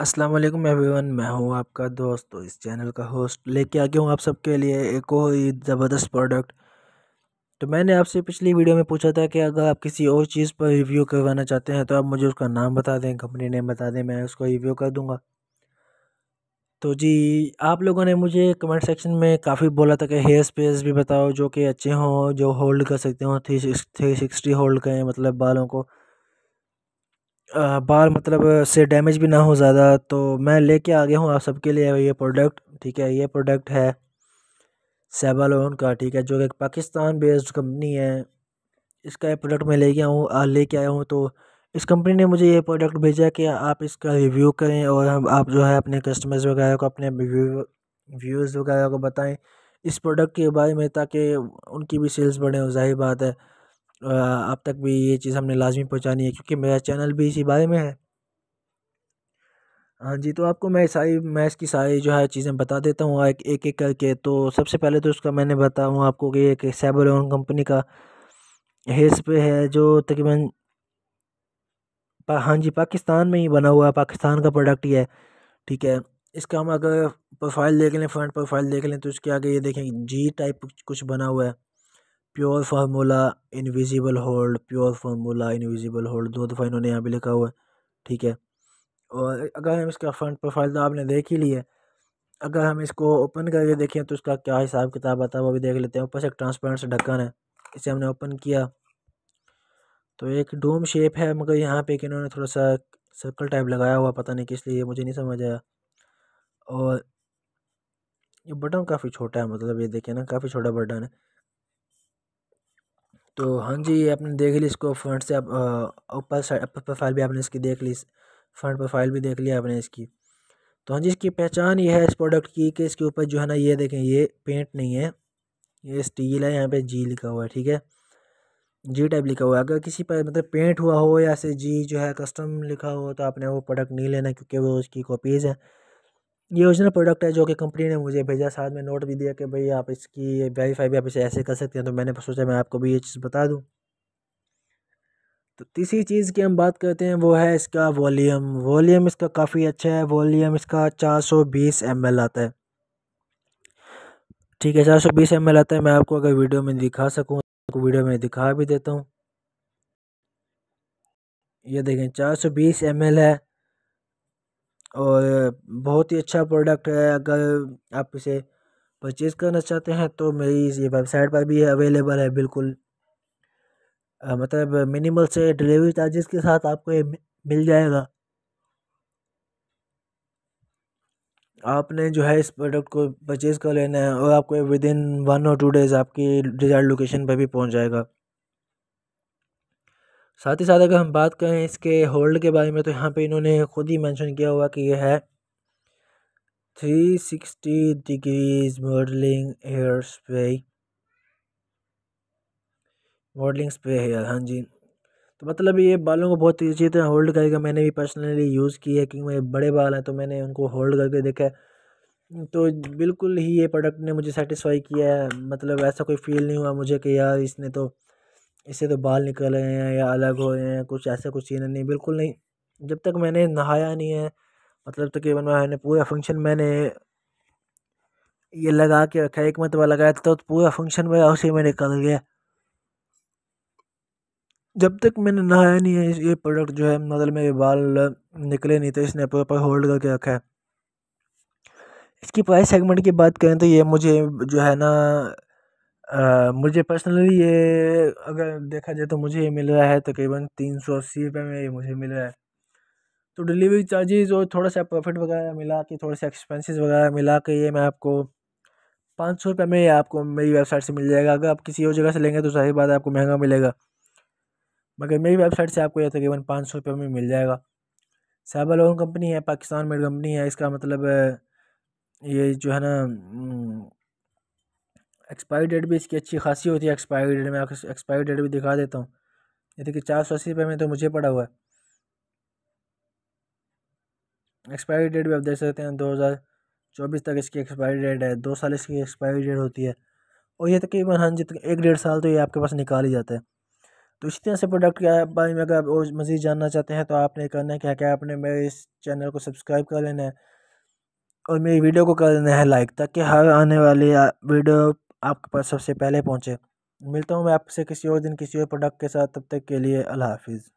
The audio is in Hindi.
अस्सलाम वालेकुम एवरीवन मैं हूँ आपका दोस्त तो इस चैनल का होस्ट लेके आ गया हूँ आप सबके लिए एक और ज़बरदस्त प्रोडक्ट तो मैंने आपसे पिछली वीडियो में पूछा था कि अगर आप किसी और चीज़ पर रिव्यू करवाना चाहते हैं तो आप मुझे उसका नाम बता दें कंपनी नेम बता दें मैं उसको रिव्यू कर दूँगा तो जी आप लोगों ने मुझे कमेंट सेक्शन में काफ़ी बोला था कि हेयर स्पेस भी बताओ जो कि अच्छे हों जो होल्ड कर सकते हो three six three sixty hold करें मतलब बालों को बाल मतलब से डैमेज भी ना हो ज़्यादा तो मैं लेके आ गया हूँ आप सबके लिए ये प्रोडक्ट ठीक है ये प्रोडक्ट है सेबालोन का ठीक है जो कि पाकिस्तान बेस्ड कंपनी है इसका ये प्रोडक्ट मैं ले गया हूँ लेके आया हूँ तो इस कंपनी ने मुझे ये प्रोडक्ट भेजा कि आप इसका रिव्यू करें और हम आप जो है अपने कस्टमर्स वगैरह को अपने व्यूज़ वगैरह को बताएं इस प्रोडक्ट के बारे में ताकि उनकी भी सेल्स बढ़े जाहिर बात है आप तक भी ये चीज़ हमने लाज़मी पहुँचानी है क्योंकि मेरा चैनल भी इसी बारे में है हाँ जी तो आपको मैं सारी मैं इसकी सारी जो है चीज़ें बता देता हूँ एक एक, करके तो सबसे पहले तो उसका मैंने बताऊँ आपको कि एक साइबर कंपनी का हेस पे है जो तकरीबन हाँ जी पाकिस्तान में ही बना हुआ है पाकिस्तान का प्रोडक्ट ही है ठीक है इसका हम अगर प्रोफाइल देख लें फ्रंट प्रोफाइल देख लें तो उसके आगे ये देखें जी टाइप कुछ बना हुआ है pure formula invisible hold pure formula invisible hold दो दफ़ा इन्होंने यहाँ पर लिखा हुआ है ठीक है और अगर हम इसका फ्रंट प्रोफाइल तो आपने देख ही लिया अगर हम इसको ओपन करके देखें तो इसका क्या हिसाब किताब आता है वो भी देख लेते हैं ऊपर से एक ट्रांसपेरेंट ढक्कन है इसे हमने ओपन किया तो एक डोम शेप है मगर यहाँ पे कि इन्होंने थोड़ा सा सर्कल टाइप लगाया हुआ पता नहीं किस लिए मुझे नहीं समझ आया और ये बटन काफ़ी छोटा है मतलब ये देखें ना काफ़ी छोटा बटन है तो हाँ जी आपने देख ली इसको फ्रंट से आप अपर प्रोफाइल भी आपने इसकी देख ली फ्रंट प्रोफाइल भी देख लिया आपने इसकी तो हाँ जी इसकी पहचान ये है इस प्रोडक्ट की कि इसके ऊपर जो है ना ये देखें ये पेंट नहीं है ये स्टील है यहाँ पे जी लिखा हुआ है ठीक है जी टाइप लिखा हुआ है अगर किसी पर मतलब पेंट हुआ हो या से जी जो है कस्टम लिखा हो तो आपने वो प्रोडक्ट नहीं लेना क्योंकि वो उसकी कॉपीज़ हैं ये ओरिजिनल प्रोडक्ट है जो कि कंपनी ने मुझे भेजा साथ में नोट भी दिया कि भाई आप इसकी वेरीफाई भी आप इसे ऐसे कर सकते हैं तो मैंने सोचा मैं आपको भी ये चीज़ बता दूँ तो तीसरी चीज़ की हम बात करते हैं वो है इसका वॉलीम वॉलीम इसका काफ़ी अच्छा है वॉलीम इसका 420 सौ आता है ठीक है 420 ml आता है मैं आपको अगर वीडियो में दिखा सकूँ तो आपको वीडियो में दिखा भी देता हूँ ये देखें 420 ml है और बहुत ही अच्छा प्रोडक्ट है अगर आप इसे परचेज़ करना चाहते हैं तो मेरी ये वेबसाइट पर भी अवेलेबल है बिल्कुल मतलब मिनिमल से डिलीवरी चार्जेस के साथ आपको ये मिल जाएगा आपने जो है इस प्रोडक्ट को परचेज़ कर लेना है और आपको विद इन वन और टू डेज़ आपकी डिज़ायर्ड लोकेशन पर भी पहुंच जाएगा साथ ही साथ अगर हम बात करें इसके होल्ड के बारे में तो यहाँ पे इन्होंने ख़ुद ही मेंशन किया हुआ कि यह है 360 degrees modelling hair spray modelling spray hair हाँ जी तो मतलब ये बालों को बहुत अच्छी तरह होल्ड करेगा मैंने भी पर्सनली यूज़ की है क्योंकि मेरे बड़े बाल हैं तो मैंने उनको होल्ड करके देखा है तो बिल्कुल ही ये प्रोडक्ट ने मुझे सेटिस्फाई किया है मतलब ऐसा कोई फील नहीं हुआ मुझे कि यार इसने तो इससे तो बाल निकल रहे हैं या अलग हो रहे हैं कुछ ऐसा कुछ सीन नहीं बिल्कुल नहीं जब तक मैंने नहाया नहीं है मतलब तकरीबन मैंने पूरा फंक्शन मैंने ये लगा के रखा एक मतलब लगाया था तो पूरा फंक्शन में उसी में निकल गया जब तक मैंने नहाया नहीं है ये प्रोडक्ट जो है मतलब मेरे बाल निकले नहीं थे इसने प्रॉपर होल्ड करके रखा है इसकी प्राइस सेगमेंट की बात करें तो ये मुझे जो है ना मुझे पर्सनली ये अगर देखा जाए तो मुझे ये मिल रहा है तकरीबन तीन सौ अस्सी रुपये में ये मुझे मिल रहा है तो डिलीवरी चार्जेज़ और थोड़ा सा प्रॉफिट वगैरह मिला के थोड़ा सा एक्सपेंसेस वगैरह मिला के ये मैं आपको पाँच सौ रुपये में आपको मेरी वेबसाइट से मिल जाएगा अगर आप किसी और जगह से लेंगे तो सही बात है आपको महंगा मिलेगा मगर मेरी वेबसाइट से आपको यह तकरीबन पाँच सौ रुपये में मिल जाएगा साइबर लोन कंपनी है पाकिस्तान मेड कंपनी है इसका मतलब ये जो है ना एक्सपायरी डेट भी इसकी अच्छी खासी होती है एक्सपायरी डेट में एक्सपायरी डेट भी दिखा देता हूँ ये देखिए चार सौ अस्सी रुपये में तो मुझे पड़ा हुआ है एक्सपायरी डेट भी आप देख सकते हैं दो हज़ार चौबीस तक इसकी एक्सपायरी डेट है दो साल इसकी एक्सपायरी डेट होती है और ये तकरीबन हाँ जी एक डेढ़ साल तो ये आपके पास निकाल ही जाता है तो इसी तरह से प्रोडक्ट के बारे में अगर आप और मज़ीद जानना चाहते हैं तो आपने करना है क्या क्या आपने मेरे इस चैनल को सब्सक्राइब कर लेना है और मेरी वीडियो को कर लेना है लाइक ताकि हर आने वाली वीडियो आपके पास सबसे पहले पहुँचे मिलता हूँ मैं आपसे किसी और दिन किसी और प्रोडक्ट के साथ तब तक के लिए अल्लाह हाफिज़